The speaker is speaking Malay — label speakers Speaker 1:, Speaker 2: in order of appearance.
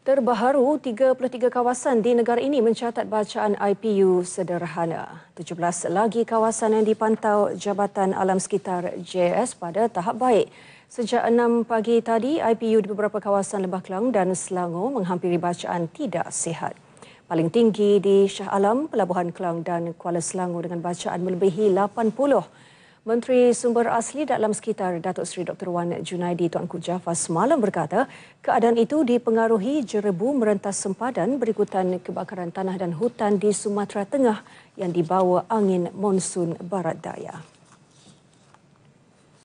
Speaker 1: Terbaru, 33 kawasan di negara ini mencatat bacaan IPU sederhana. 17 lagi kawasan yang dipantau Jabatan Alam Sekitar JAS pada tahap baik. Sejak 6 pagi tadi, IPU di beberapa kawasan Lebah Kelang dan Selangor menghampiri bacaan tidak sihat. Paling tinggi di Shah Alam, Pelabuhan Kelang dan Kuala Selangor dengan bacaan melebihi 80. Menteri Sumber Asli dalam sekitar Datuk Seri Dr. Wan Junaidi Tuanku Jafar semalam berkata keadaan itu dipengaruhi jerebu merentas sempadan berikutan kebakaran tanah dan hutan di Sumatera Tengah yang dibawa angin monsun barat daya.